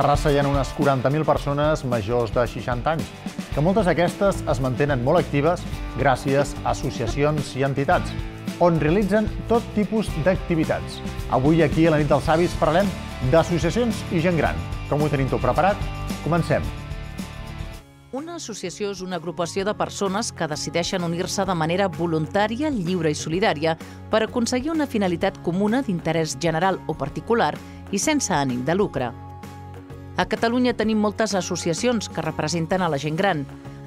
Terrassa hi ha unes 40.000 persones majors de 60 anys, que moltes d'aquestes es mantenen molt actives gràcies a associacions i entitats, on realitzen tot tipus d'activitats. Avui aquí a la nit dels savis parlem d'associacions i gent gran. Com ho tenim tot preparat? Comencem. Una associació és una agrupació de persones que decideixen unir-se de manera voluntària, lliure i solidària per aconseguir una finalitat comuna d'interès general o particular i sense ànim de lucre. A Catalunya tenim moltes associacions que representen a la gent gran.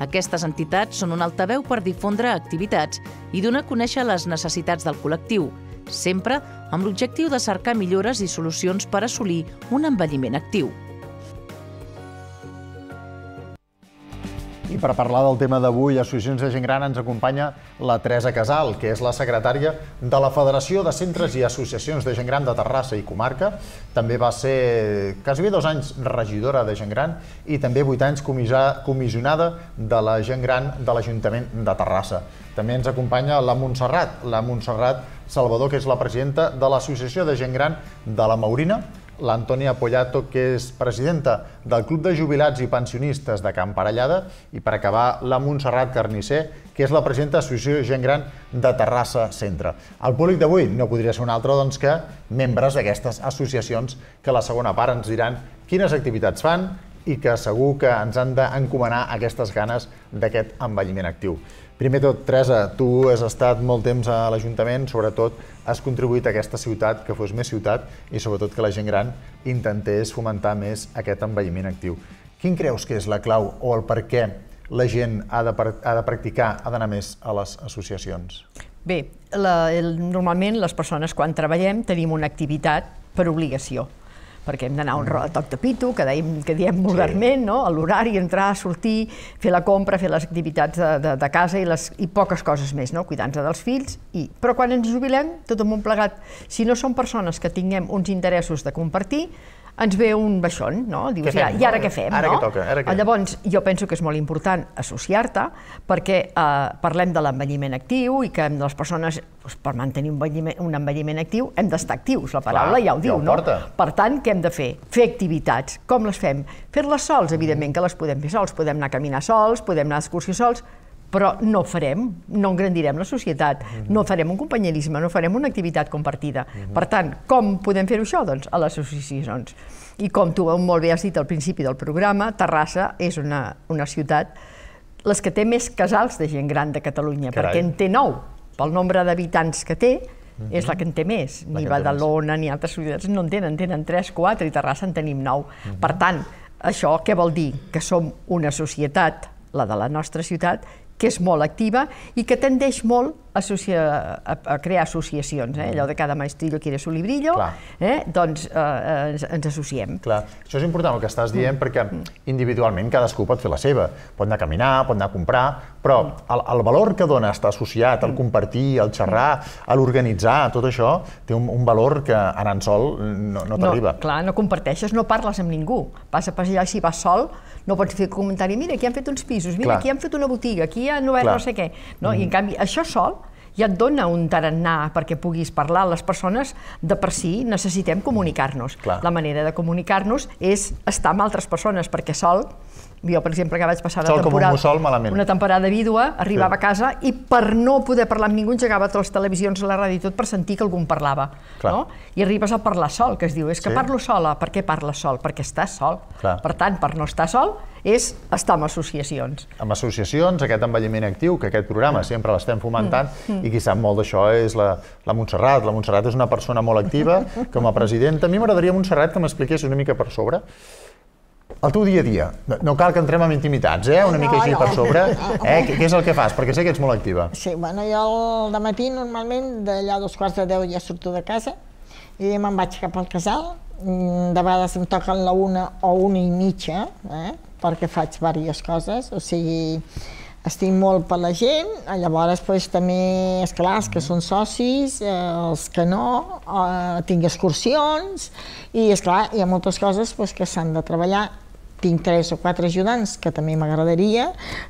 Aquestes entitats són un altaveu per difondre activitats i donar a conèixer les necessitats del col·lectiu, sempre amb l'objectiu de cercar millores i solucions per assolir un envelliment actiu. per parlar del tema d'avui, Associacions de Gent Gran, ens acompanya la Teresa Casal, que és la secretària de la Federació de Centres i Associacions de Gent Gran de Terrassa i Comarca. També va ser quasi dos anys regidora de Gent Gran i també vuit anys comissionada de la Gent Gran de l'Ajuntament de Terrassa. També ens acompanya la Montserrat, la Montserrat Salvador, que és la presidenta de l'Associació de Gent Gran de la Maurina, l'Antònia Pollato, que és presidenta del Club de Jubilats i Pensionistes de Can Parellada, i per acabar la Montserrat Carnicer, que és la presidenta de l'Associació Gent Gran de Terrassa Centre. El públic d'avui no podria ser un altre doncs, que membres d'aquestes associacions que a la segona part ens diran quines activitats fan i que segur que ens han d'encomanar aquestes ganes d'aquest envelliment actiu. Primer tot, Teresa, tu has estat molt temps a l'Ajuntament, sobretot has contribuït a aquesta ciutat que fos més ciutat i sobretot que la gent gran intentés fomentar més aquest envelliment actiu. Quin creus que és la clau o el per què la gent ha de, ha de practicar, ha d'anar més a les associacions? Bé, la, el, normalment les persones quan treballem tenim una activitat per obligació perquè hem d'anar mm. a toc de pito, que, deim, que diem modernament, sí. no? a l'horari, entrar, sortir, fer la compra, fer les activitats de, de, de casa i, les, i poques coses més, no? cuidant-se dels fills. I... Però quan ens jubilem, tot en un plegat, si no són persones que tinguem uns interessos de compartir, ens ve un baixón, no? Dius, fem, ja, i ara què fem, ara no? Què toca, ara que... Ah, llavors, jo penso que és molt important associar-te perquè eh, parlem de l'envelliment actiu i que les persones, doncs, per mantenir un envelliment, un envelliment actiu, hem d'estar actius, la paraula Clar, ja ho diu, ja ho porta. no? Per tant, què hem de fer? Fer activitats. Com les fem? Fer-les sols, evidentment, mm. que les podem fer sols. Podem anar a caminar sols, podem anar excursió sols, però no farem, no engrandirem la societat, uh -huh. no farem un companyerisme, no farem una activitat compartida. Uh -huh. Per tant, com podem fer això? Doncs a les associacions. I com tu molt bé has dit al principi del programa, Terrassa és una, una ciutat les que té més casals de gent gran de Catalunya, Carai. perquè en té nou, pel nombre d'habitants que té, Mm -hmm. és la que en té més. La ni Badalona, ni altres ciutats no en tenen, en tenen 3, 4, i Terrassa en tenim 9. Mm -hmm. Per tant, això què vol dir? Que som una societat, la de la nostra ciutat, que és molt activa i que tendeix molt associa, a, a crear associacions, eh? Mm. allò de cada maestrillo quiere su librillo, eh? doncs eh, ens, ens associem. Clar. Això és important el que estàs dient, mm. perquè mm. individualment cadascú pot fer la seva, pot anar a caminar, pot anar a comprar, però mm. el, el valor que dona estar associat, el compartir, el xerrar, a l'organitzar, tot això, té un, un valor que anant sol no, no t'arriba. No, clar, no comparteixes, no parles amb ningú. Vas a passejar, així, vas sol, no pots fer comentari, mira, aquí han fet uns pisos, mira, clar. aquí han fet una botiga, aquí hi ha no, no sé què. No? Mm. I en canvi, això sol ja et dona un tarannà perquè puguis parlar. Les persones de per si necessitem comunicar-nos. La manera de comunicar-nos és estar amb altres persones, perquè sol jo, per exemple, que vaig passar una temporada, mussol, una temporada vídua, arribava sí. a casa i per no poder parlar amb ningú engegava totes les televisions, la ràdio i tot per sentir que algú em parlava. Clar. No? I arribes a parlar sol, que es diu, és que sí. parlo sola. Per què parles sol? Perquè estàs sol. Clar. Per tant, per no estar sol, és estar amb associacions. Amb associacions, aquest envelliment actiu, que aquest programa mm. sempre l'estem fomentant, mm. mm. i qui sap molt d'això és la, la Montserrat. La Montserrat és una persona molt activa, com a presidenta. A mi m'agradaria, Montserrat, que m'expliqués una mica per sobre el teu dia a dia, no cal que entrem en intimitats, eh? una no, mica així no. per sobre, eh? què és el que fas? Perquè sé que ets molt activa. Sí, bueno, jo al matí normalment d'allà dos quarts de deu ja surto de casa i me'n vaig cap al casal, mm, de vegades em toquen la una o una i mitja, eh? perquè faig diverses coses, o sigui, estic molt per la gent, llavors pues, també, és clar, els que són socis, eh, els que no, eh, tinc excursions, i és clar, hi ha moltes coses pues, que s'han de treballar tinc tres o quatre ajudants, que també m'agradaria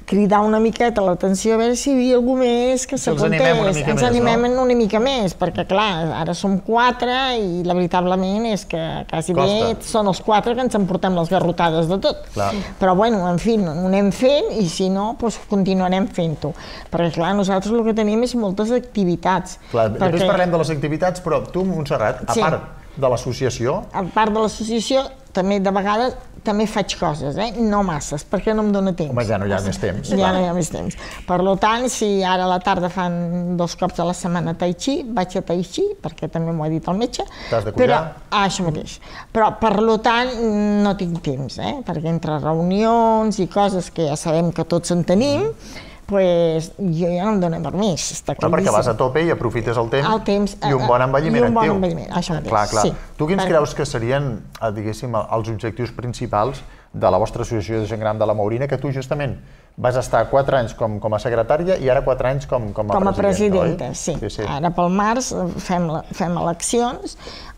cridar una miqueta l'atenció a veure si hi havia algú més que s'apuntés. Ens, animem, una ens més, animem no? una mica més, perquè clar, ara som quatre i la veritablement és que quasi bé són els quatre que ens emportem les garrotades de tot. Clar. Però bueno, en fi, ho anem fent i si no, doncs continuarem fent-ho. Perquè clar, nosaltres el que tenim és moltes activitats. Clar, perquè... després parlem de les activitats, però tu, Montserrat, a sí. part de l'associació... A part de l'associació, també de vegades també faig coses, eh? no masses, perquè no em dóna temps. Home, ja no hi ha més temps. Ja clar. no hi ha més temps. Per tant, si ara a la tarda fan dos cops a la setmana tai chi, vaig a tai chi, perquè també m'ho ha dit el metge. T'has de cuidar. Però, això mateix. Però, per tant, no tinc temps, eh? perquè entre reunions i coses que ja sabem que tots en tenim, mm -hmm pues, jo ja no em dono permís. està clar. Perquè vas a tope i aprofites el temps, el temps i un eh, bon envelliment actiu. I un bon envelliment, això mateix, clar, clar. sí. Tu quins perquè... creus que serien, eh, diguéssim, els objectius principals de la vostra associació de gent gran de la Maurina, que tu justament Vas estar 4 anys com, com a secretària i ara 4 anys com, com a com a presidenta. Sí. sí, sí. Ara pel març fem, fem eleccions,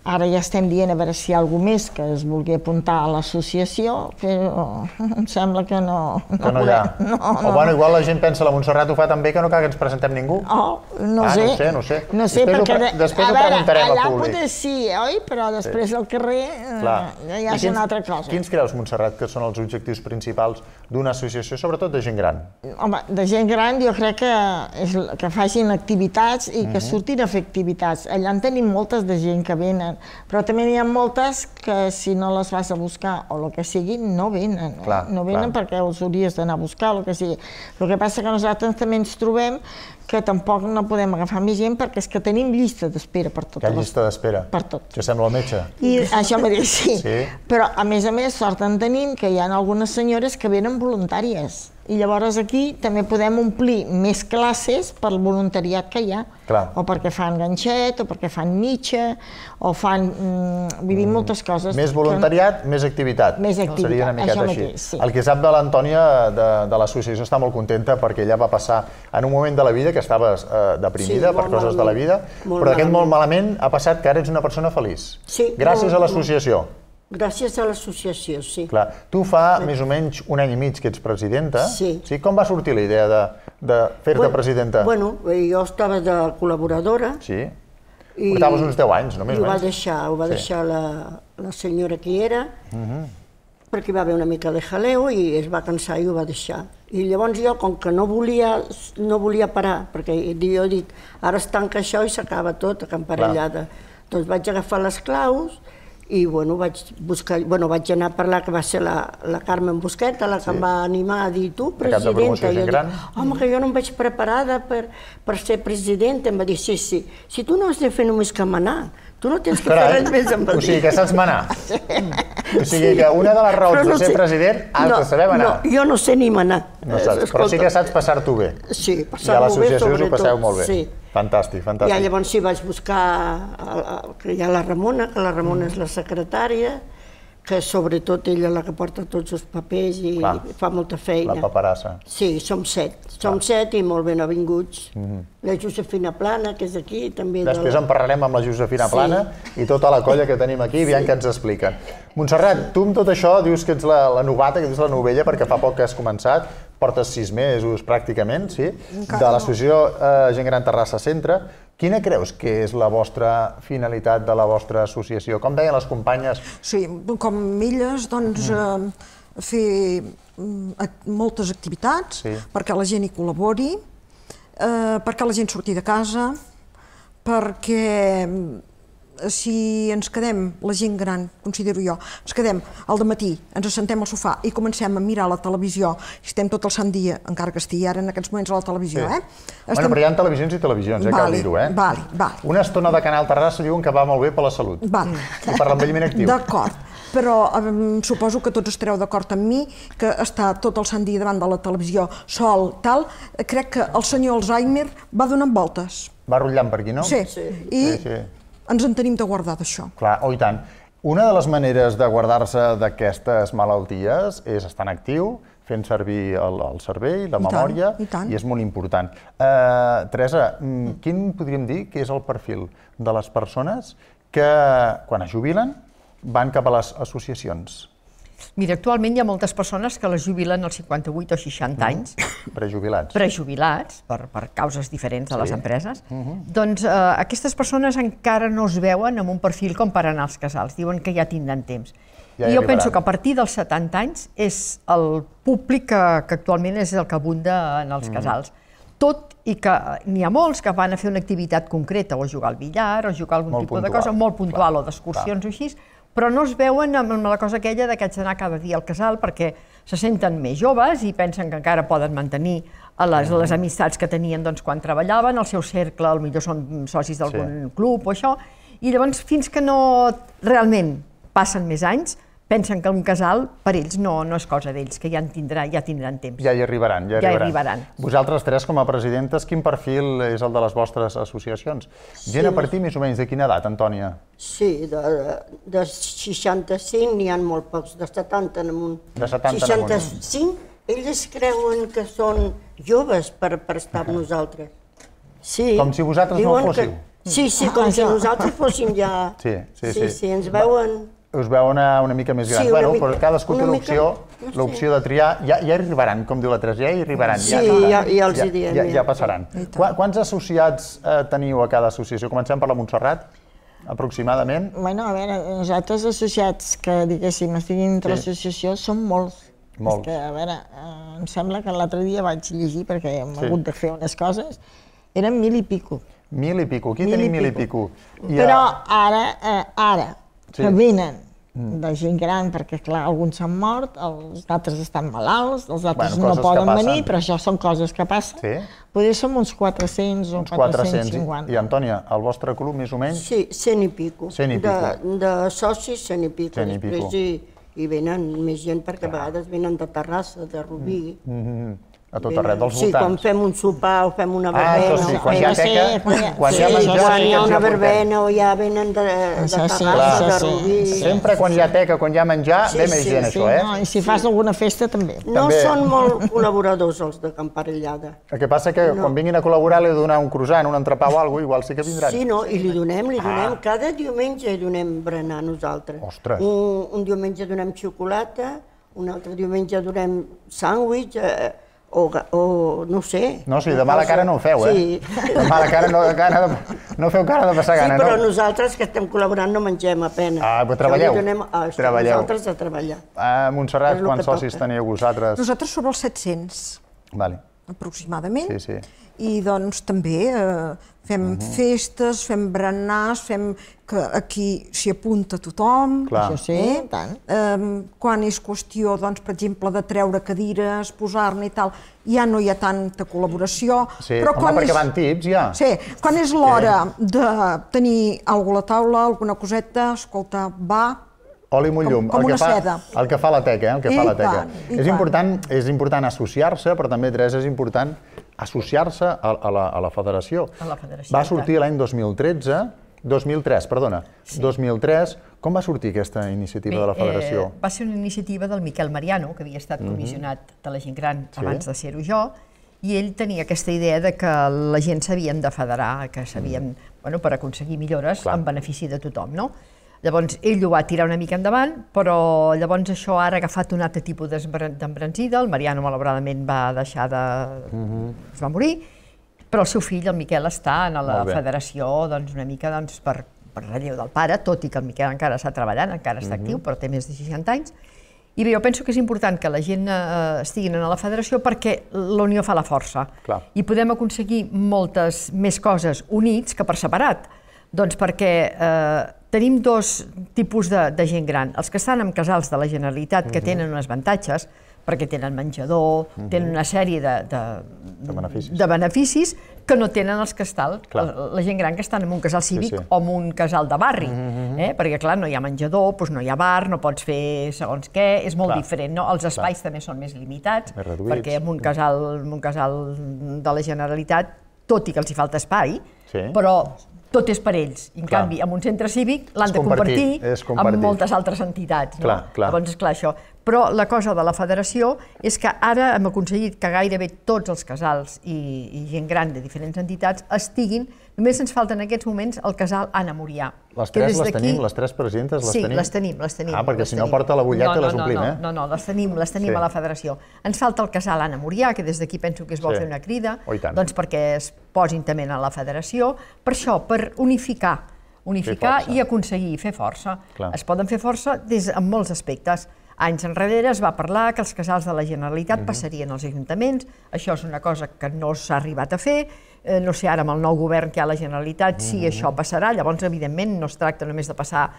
ara ja estem dient a veure si hi ha algú més que es vulgui apuntar a l'associació, però em sembla que no... No, que no hi ha. No, no. O bueno, igual la gent pensa la Montserrat ho fa també que no cal que ens presentem ningú. Oh, no, ah, sé. no sé. No sé, no sé. Després perquè... Ho, després a veure, ho preguntarem allà al públic. Potser sí, oi? Però després sí. al carrer eh, Clar. ja és quins, una altra cosa. Quins creus, Montserrat, que són els objectius principals d'una associació, sobretot de gent gran? Home, de gent gran jo crec que, és, que facin activitats i que uh mhm. -huh. surtin a fer activitats. Allà en tenim moltes de gent que venen, però també n'hi ha moltes que si no les vas a buscar o el que sigui, no venen. Eh? Clar, no venen clar. perquè els hauries d'anar a buscar o el que sigui. El que passa que nosaltres també ens trobem que tampoc no podem agafar més gent perquè és que tenim llista d'espera per tot. Que llista d'espera? Per tot. Això sembla el metge. I això mateix, sí. sí. Però, a més a més, sort en tenim que hi ha algunes senyores que venen voluntàries i llavors aquí també podem omplir més classes pel voluntariat que hi ha. Clar. O perquè fan ganxet, o perquè fan mitja, o fan... Mm, vull dir, mm. moltes coses. Més voluntariat, que... més activitat. Més activitat, Seria una miqueta això mateix, així. sí. El que sap de l'Antònia, de, de l'associació, està molt contenta perquè ella va passar en un moment de la vida que estaves eh, deprimida sí, per coses malament. de la vida, molt però d'aquest molt malament ha passat que ara ets una persona feliç. Sí, gràcies molt, a l'associació. Molt Gràcies a l'associació, sí. Clar. Tu fa més o menys un any i mig que ets presidenta. Sí. sí com va sortir la idea de, de fer-te bueno, presidenta? Bueno, eh, jo estava de col·laboradora. Sí. I Portaves uns 10 anys, no més o menys. Ho va deixar, ho va sí. deixar la, la senyora que era, uh mhm. -huh. perquè va haver una mica de jaleo i es va cansar i ho va deixar. I llavors jo, com que no volia, no volia parar, perquè jo dic, ara es tanca això i s'acaba tot, acamparellada. Clar. Doncs vaig agafar les claus i bueno, vaig, buscar, bueno, vaig anar a parlar, que va ser la, la Carmen Busqueta, la que sí. em va animar a dir, tu, presidenta. Jo dic, home, que jo no em vaig preparada per, per ser presidenta. Em va dir, sí, sí, si tu no has de fer només que manar, tu no tens que Carai. fer eh, res més amb el O sigui, que saps manar. Sí. O sigui, que una de les raons no de ser sé. president has no, de saber manar. No, jo no sé ni manar. No saps, però sí que saps passar-t'ho bé. Sí, passar-ho bé, sobretot. I a l'associació us ho passeu molt bé. Sí. Fantàstic, fantàstic. I llavors sí, vaig buscar, eh, eh, que hi ha la Ramona, que la Ramona mm. és la secretària, que sobretot ella la que porta tots els papers i, Clar, i fa molta feina. La paperassa. Sí, som set. Som Clar. set i molt benvinguts. Mm -hmm. La Josefina Plana, que és aquí, també... Després de la... en parlarem amb la Josefina sí. Plana i tota la colla que tenim aquí, aviam sí. ens expliquen. Montserrat, tu amb tot això dius que ets la, la novata, que ets la novella, perquè fa poc que has començat, portes sis mesos pràcticament, sí, Encara de l'Associació eh, Gent Gran Terrassa Centre. Quina creus que és la vostra finalitat de la vostra associació? Com deien les companyes... Sí, com milles, doncs, mm. eh, fer mm, moltes activitats sí. perquè la gent hi col·labori, eh, perquè la gent surti de casa, perquè mm, si ens quedem, la gent gran, considero jo, ens quedem al matí, ens assentem al sofà i comencem a mirar la televisió, i estem tot el sant dia, encara que estigui ara en aquests moments a la televisió, sí. eh? Estem... Bueno, però hi ha televisions i televisions, eh, vale, cal dir-ho, eh? Vale, vale. Una estona de Canal Terrassa diuen que va molt bé per la salut. Vale. I per l'envelliment actiu. D'acord però um, suposo que tots estareu d'acord amb mi que està tot el sant dia davant de la televisió sol, tal, crec que el senyor Alzheimer va donant voltes. Va rotllant per aquí, no? Sí, sí. i sí, sí ens en tenim de guardar d'això. Clar, oh i tant. Una de les maneres de guardar-se d'aquestes malalties és estar actiu, fent servir el, el cervell, la I memòria, tant, i, tant. i és molt important. Uh, Teresa, mm. quin podríem dir que és el perfil de les persones que, quan es jubilen, van cap a les associacions? Mira, actualment hi ha moltes persones que les jubilen als 58 o 60 mm. anys. Prejubilats. Prejubilats, per, per causes diferents de sí. les empreses. Mm-hmm. Doncs eh, aquestes persones encara no es veuen amb un perfil com per anar als casals. Diuen que ja tindran temps. Ja I jo arribaran. penso que a partir dels 70 anys és el públic que, que actualment és el que abunda en els mm. casals. Tot i que n'hi ha molts que van a fer una activitat concreta, o jugar al billar, o jugar a algun molt tipus puntual, de cosa, molt puntual, clar, o d'excursions o així, però no es veuen amb la cosa aquella de que haig d'anar cada dia al casal perquè se senten més joves i pensen que encara poden mantenir les, mm. les amistats que tenien doncs, quan treballaven, al seu cercle, al millor són socis d'algun sí. club o això, i llavors fins que no realment passen més anys, pensen que un casal, per ells, no, no és cosa d'ells, que ja en tindrà, ja tindran temps. Ja hi arribaran, ja, ja arribaran. arribaran. Vosaltres tres, com a presidentes, quin perfil és el de les vostres associacions? Sí. Gent a partir més o menys de quina edat, Antònia? Sí, de, de 65 n'hi ha molt pocs, de 70 en amunt. De 70 65, en amunt. elles creuen que són joves per, per estar amb nosaltres. Sí. Com si vosaltres Diuen no ho fóssiu. Que... Sí, sí, ah, com ah, si ja. nosaltres fóssim ja... Sí, sí, sí. Sí, sí, ens veuen... Va us veu una, una mica més gran. Sí, bueno, mica, però cadascú té l'opció no sé. l'opció de triar. Ja, ja arribaran, com diu la Teresa, ja hi arribaran. Sí, ja, ja, ja, ja els hi diem. Ja, ja, ja passaran. Qu Quants associats eh, teniu a cada associació? Comencem per la Montserrat, aproximadament. Bueno, a veure, nosaltres associats que, diguéssim, estiguin entre sí. l'associació són molts. Molts. És que, a veure, eh, em sembla que l'altre dia vaig llegir, perquè hem sí. hagut de fer unes coses, eren mil i pico. Mil i pico, aquí mil tenim i mil i pico. I Però ara, eh, ara, sí. que venen Mm. de gent gran, perquè clar, alguns s'han mort, els altres estan malalts, els altres bueno, no poden venir, però això són coses que passen. Sí? Potser som uns 400 o uns 450. I, I Antònia, el vostre club més o menys? Sí, 100 i pico. 100 i pico. De, de socis, 100 i pico. 100 i pico. Després hi, hi venen més gent perquè clar. a vegades venen de Terrassa, de Rubí. Mm -hmm a tot arreu dels sí, voltants. Sí, quan fem un sopar o fem una ah, verbena. Ah, sí, quan hi ha eh, teca, quan hi ha menjar... Quan hi ha una verbena o ja venen de, de Terrassa, de Rubí... Sempre quan hi ha teca, quan hi ha menjar, ve més gent, això, eh? No, I si fas alguna festa, també. No són molt col·laboradors, els de Camparellada. El que passa que quan vinguin a col·laborar li donar un croissant, un entrepà o alguna igual sí que vindran. Sí, no, i li donem, li ah. donem, cada diumenge li donem berenar nosaltres. Ostres! Un, un diumenge donem xocolata, un altre diumenge donem sàndwich, eh, o, o no sé. No, sí, de mala cara no ho feu, eh? Sí. De mala cara no, cara de, no feu cara de passar sí, gana, no? Sí, però nosaltres que estem col·laborant no mengem a pena. Ah, però treballeu. Donem, ah, treballeu. Nosaltres a treballar. Ah, Montserrat, quants socis teniu vosaltres? Nosaltres sobre els 700. Vale. Aproximadament. Sí, sí i doncs també eh, fem uh mhm. -huh. festes, fem berenars, fem que aquí s'hi apunta tothom. Clar. Això sí, eh? tant. Eh, quan és qüestió, doncs, per exemple, de treure cadires, posar-ne i tal, ja no hi ha tanta col·laboració. Sí, però home, quan perquè és... van tips, ja. Sí, quan és l'hora sí. de tenir alguna a la taula, alguna coseta, escolta, va, Oli molt llum, com, com el, que fa, el que fa la teca, eh? el que I fa la teca. Tant, és, tant. important, és important associar-se, però també, Teresa, és important associar-se a, a, la, a la federació. A la federació. Va sortir l'any 2013, 2003, perdona, sí. 2003, com va sortir aquesta iniciativa Bé, de la eh, Federació? Eh, va ser una iniciativa del Miquel Mariano, que havia estat mhm. comissionat uh -huh. de la gent gran sí. abans de ser-ho jo, i ell tenia aquesta idea de que la gent s'havien de federar, que s'havien, -huh. Mhm. bueno, per aconseguir millores Clar. en benefici de tothom, no? Llavors, ell ho va tirar una mica endavant, però llavors això ha agafat un altre tipus d'embranzida, el Mariano malauradament va deixar de... Mhm. es va morir, però el seu fill, el Miquel, està a la federació doncs, una mica doncs, per, per relleu del pare, tot i que el Miquel encara està treballant, encara està mhm. actiu, però té més de 60 anys. I bé, jo penso que és important que la gent eh, estiguin a la federació perquè la unió fa la força. Clar. I podem aconseguir moltes més coses units que per separat. Doncs perquè eh, tenim dos tipus de, de gent gran. Els que estan en casals de la Generalitat, que tenen uns avantatges, perquè tenen menjador, uh -huh. tenen una sèrie de, de, de, beneficis. de beneficis que no tenen els que estan, la, la gent gran que estan en un casal cívic sí, sí. o en un casal de barri, uh -huh. eh? perquè clar, no hi ha menjador, doncs no hi ha bar, no pots fer segons què, és molt clar. diferent, no? els espais clar. també són més limitats, més perquè en un, casal, en un casal de la Generalitat, tot i que els hi falta espai, sí. però tot és per ells. en clar. canvi, amb un centre cívic l'han de compartir, compartir amb moltes altres entitats. No? clar. Llavors, és clar, això. Però la cosa de la federació és que ara hem aconseguit que gairebé tots els casals i, i gent gran de diferents entitats estiguin Només ens falta en aquests moments el casal Anna Murià. Les tres les tenim, les tres presidentes les sí, tenim? Sí, les tenim, les tenim. Ah, perquè si no porta la butlleta no, no, les omplim, no, no, eh? No, no, les tenim, les tenim sí. a la federació. Ens falta el casal Anna Murià, que des d'aquí penso que es vol sí. fer una crida, oh, doncs perquè es posin també a la federació. Per això, per unificar, unificar i aconseguir fer força. Clar. Es poden fer força des, en molts aspectes. Anys enrere es va parlar que els casals de la Generalitat uh -huh. passarien als ajuntaments, això és una cosa que no s'ha arribat a fer, Eh, no sé, ara amb el nou govern que hi ha a la Generalitat, si mm -hmm. això passarà, llavors, evidentment, no es tracta només de passar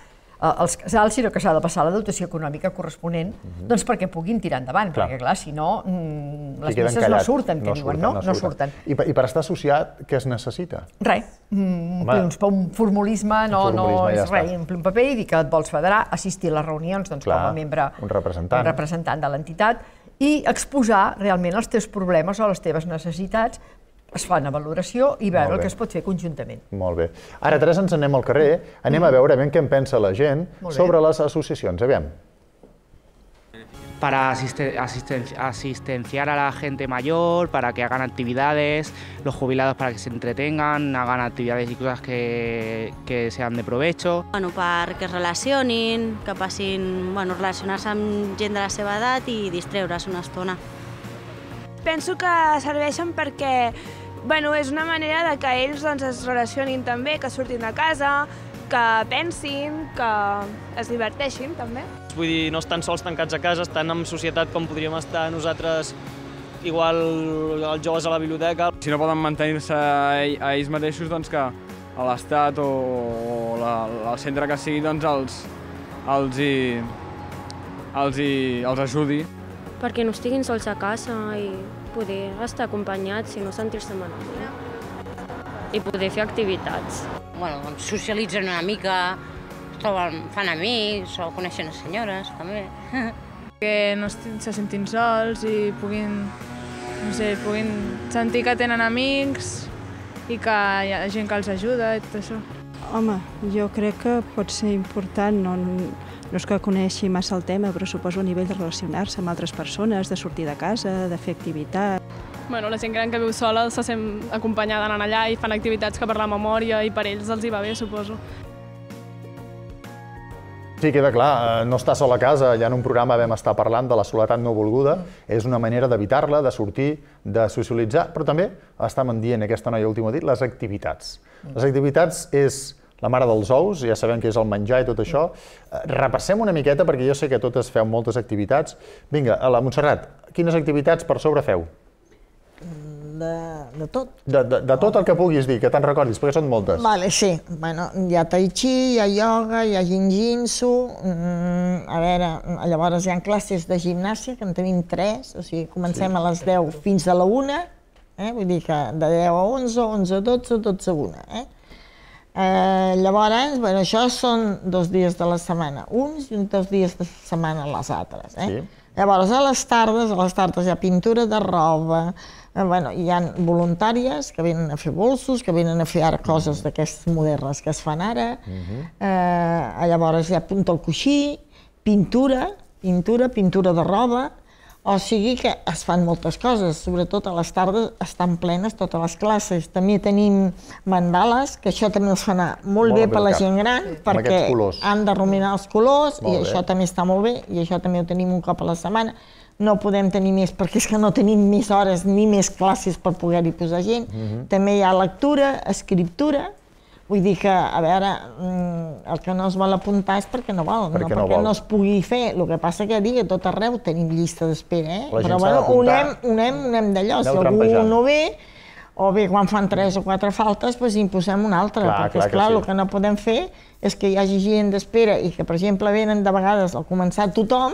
eh, els casals, sinó que s'ha de passar la dotació econòmica corresponent, mm -hmm. doncs perquè puguin tirar endavant, clar. perquè clar, si no, mm, les misses no surten, que no diuen, surten, no? No, no surten. I, per, I per estar associat, què es necessita? Res, mm, per un formulisme, no, un formulisme no ja és res, un paper i dir que et vols federar, assistir a les reunions doncs, clar, com a membre, un representant, un representant de l'entitat, i exposar realment els teus problemes o les teves necessitats es fa una valoració i veure el que es pot fer conjuntament. Molt bé. Ara, Teresa, ens anem al carrer, anem a veure ben què en pensa la gent sobre les associacions. Aviam. Para asisten asisten asistenciar a la gente mayor, para que hagan actividades, los jubilados para que se entretengan, hagan actividades y cosas que, que sean de provecho. Bueno, perquè es relacionin, que pasen, bueno, relacionarse con gente gent de la seva edat y distreure's una estona. Penso que serveixen perquè bueno, és una manera de que ells doncs, es relacionin també, que surtin de casa, que pensin, que es diverteixin també. Vull dir, no estan sols tancats a casa, estan en societat com podríem estar nosaltres igual els joves a la biblioteca. Si no poden mantenir-se a, ells mateixos, doncs que a l'Estat o, o la, el centre que sigui, doncs els, els, hi, els, hi, els ajudi. Perquè no estiguin sols a casa i poder estar acompanyats i no sentir-se malament i poder fer activitats. Bueno, doncs socialitzen una mica, troben, fan amics o coneixen les senyores, també. que no se sentin sols i puguin, no sé, puguin sentir que tenen amics i que hi ha gent que els ajuda i tot això. Home, jo crec que pot ser important, no, no és que coneixi massa el tema, però suposo a nivell de relacionar-se amb altres persones, de sortir de casa, de fer activitat. Bueno, la gent gran que viu sola se sent acompanyada anant allà i fan activitats que per la memòria i per ells els hi va bé, suposo. Sí, queda clar, eh, no estar sol a casa, ja en un programa vam estar parlant de la soledat no volguda, és una manera d'evitar-la, de sortir, de socialitzar, però també estàvem dient aquesta noia última dit, les activitats. Les activitats és la mare dels ous, ja sabem que és el menjar i tot això. Eh, repassem una miqueta, perquè jo sé que totes feu moltes activitats. Vinga, a la Montserrat, quines activitats per sobre feu? Mm, de, de tot. De, de, de tot el que puguis dir, que te'n recordis, perquè són moltes. Vale, sí. Bueno, hi ha tai chi, hi ha yoga, hi ha jinjinsu... Mm, a veure, llavors hi ha classes de gimnàsia, que en tenim tres, o sigui, comencem sí. a les 10 fins a la 1, eh? vull dir que de 10 a 11, 11 a 12, 12 a 1. Eh? Eh, llavors, bueno, això són dos dies de la setmana, uns i uns dos dies de setmana les altres. Eh? Sí. Llavors, a les tardes, a les tardes hi ha pintura de roba, Eh, bueno, hi ha voluntàries que venen a fer bolsos, que venen a fer ara coses d'aquestes modernes que es fan ara. Uh llavors hi ha punt al coixí, pintura, pintura, pintura de roba, o sigui que es fan moltes coses, sobretot a les tardes estan plenes totes les classes. També tenim mandales, que això també els fa anar molt, molt bé, bé per la gent gran, sí. perquè han de ruminar els colors, molt i bé. això també està molt bé, i això també ho tenim un cop a la setmana no podem tenir més perquè és que no tenim més hores ni més classes per poder-hi posar gent. Mm -hmm. També hi ha lectura, escriptura, vull dir que, a veure, mm, el que no es vol apuntar és perquè no vol, perquè no, no perquè vol. no es pugui fer. El que passa que dic, tot arreu tenim llista d'espera, eh? La però bueno, unem, unem, unem d'allò, si algú trampejant. no ve, o bé quan fan tres o quatre faltes, doncs imposem una altra, clar, perquè clar, esclar, que sí. el que no podem fer és que hi hagi gent d'espera i que, per exemple, venen de vegades al començar tothom,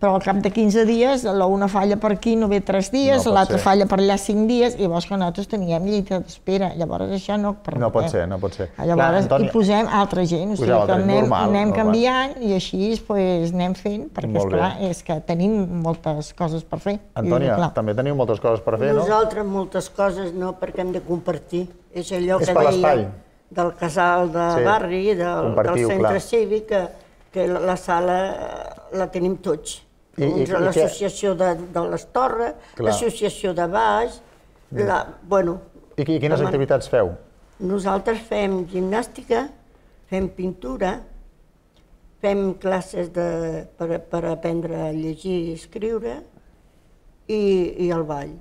però al cap de 15 dies l'una falla per aquí, no ve 3 dies, no l'altra falla per allà 5 dies, i llavors que nosaltres teníem llita d'espera, llavors això no Per No pot ser, no pot ser. Ah, llavors Clar, Antònia, hi posem altra gent, o sigui que anem, normal, anem normal. canviant i així pues, anem fent, perquè Molt esclar, bé. és que tenim moltes coses per fer. Antònia, clar. també teniu moltes coses per fer, Nosaltres, no? Nosaltres moltes coses no, perquè hem de compartir. És allò és que deia del casal de sí. barri, del, del centre clar. cívic, que, que la sala la tenim tots entre l'associació de, de les Torres, l'associació de Baix, la, bueno... I, I quines man... activitats feu? Nosaltres fem gimnàstica, fem pintura, fem classes de, per, per aprendre a llegir i escriure, i, i el ball.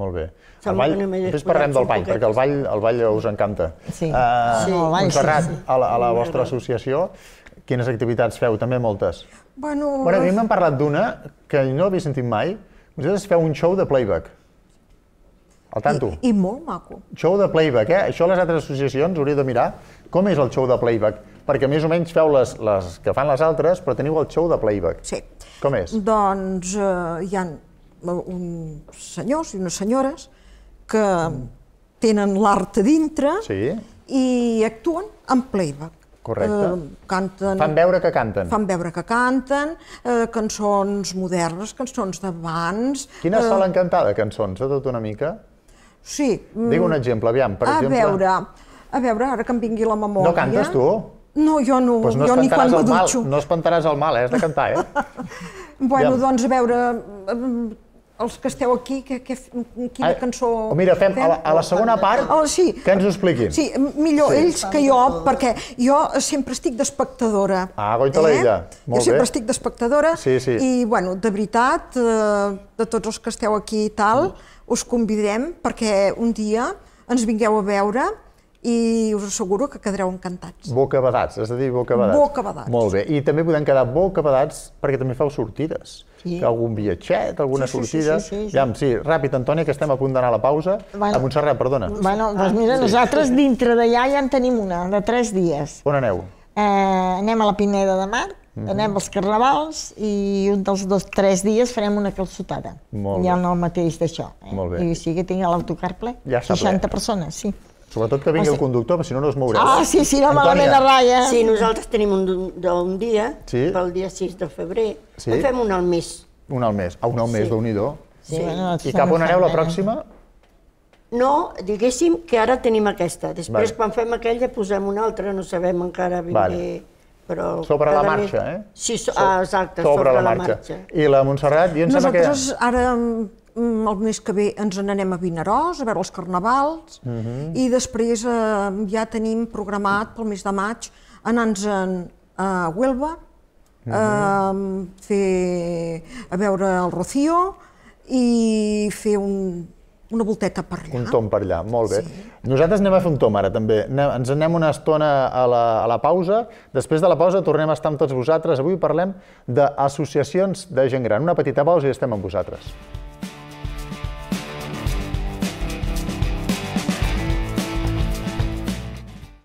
Molt bé. El ball, després parlem del ball, perquè el ball, el ball us encanta. Sí, uh, sí. Montserrat, a la, a la vostra associació, Quines activitats feu? També moltes. Bueno, bueno a mi m'han parlat d'una que no l'havia sentit mai. Vosaltres feu un show de playback. Al tanto. I, I molt maco. Show de playback, eh? Això les altres associacions hauria de mirar com és el show de playback, perquè més o menys feu les, les que fan les altres, però teniu el show de playback. Sí. Com és? Doncs eh, hi ha eh, uns senyors i unes senyores que tenen l'art a dintre sí. i actuen en playback. Correcte. Eh, canten... Fan veure que canten. Fan veure que canten, eh, cançons modernes, cançons d'abans... Quines eh... solen cantar de cançons, de tot una mica? Sí. Mm. Digue un exemple, aviam, per a exemple... A veure, a veure, ara que em vingui la memòria... No cantes tu? No, jo no, pues doncs no jo ni quan me dutxo. No espantaràs el mal, eh? has de cantar, eh? bueno, ja. doncs, a veure, els que esteu aquí, que, que, quina ah, cançó... O mira, fem a la, a la segona part oh, sí. que ens ho expliquin. Sí, millor sí. ells que jo, perquè jo sempre estic d'espectadora. Ah, goita eh? ella. Molt jo sempre bé. estic d'espectadora sí, sí. i, bueno, de veritat, eh, de tots els que esteu aquí i tal, mm. us convidem perquè un dia ens vingueu a veure i us asseguro que quedareu encantats. Bocabadats, és a dir, bocabadats. Bocabadats. Molt bé, i també podem quedar bocabadats perquè també feu sortides. Sí. Algun viatget, alguna sí, sí, sortida. Sí, sí, sí, sí, sí. sí, ràpid, Antònia, que estem a punt d'anar a la pausa. Bueno, a Montserrat, perdona. Bueno, doncs mira, ah, sí. nosaltres dintre d'allà ja en tenim una, de tres dies. On aneu? Eh, anem a la Pineda de Mar, Mm -hmm. Anem als carnavals i un dels dos, tres dies farem una calçotada. Molt bé. Ja no el mateix d'això. Eh? Molt bé. I o sigui que tinc l'autocar ple. Ja 60 ple. persones, sí. Sobretot que vingui o sigui... el conductor, perquè si no no es moureu. Ah, sí, sí, no malament de ratlla. Eh? Sí, nosaltres tenim un, un dia, sí. pel dia 6 de febrer, sí. fem un al mes. Un al mes, un al mes, sí. déu sí. sí. I cap on aneu la pròxima? No, diguéssim que ara tenim aquesta. Després, vale. quan fem aquella, posem una altra, no sabem encara ben vale. bé... Però sobre la marxa, eh? Sí, so... ah, exacte, sobre, sobre la, marxa. la marxa. I la Montserrat, em sembla que... Nosaltres ara Mm, el mes que ve ens n'anem a Vinaròs a veure els carnavals uh mhm. -huh. i després eh, ja tenim programat pel mes de maig anar-nos a Huelva uh mhm. -huh. eh, fer, a veure el Rocío i fer un, una volteta per allà. Un tom per allà, molt bé. Sí. Nosaltres anem a fer un tom ara, també. Ens anem una estona a la, a la pausa. Després de la pausa tornem a estar amb tots vosaltres. Avui parlem d'associacions de gent gran. Una petita pausa i estem amb vosaltres.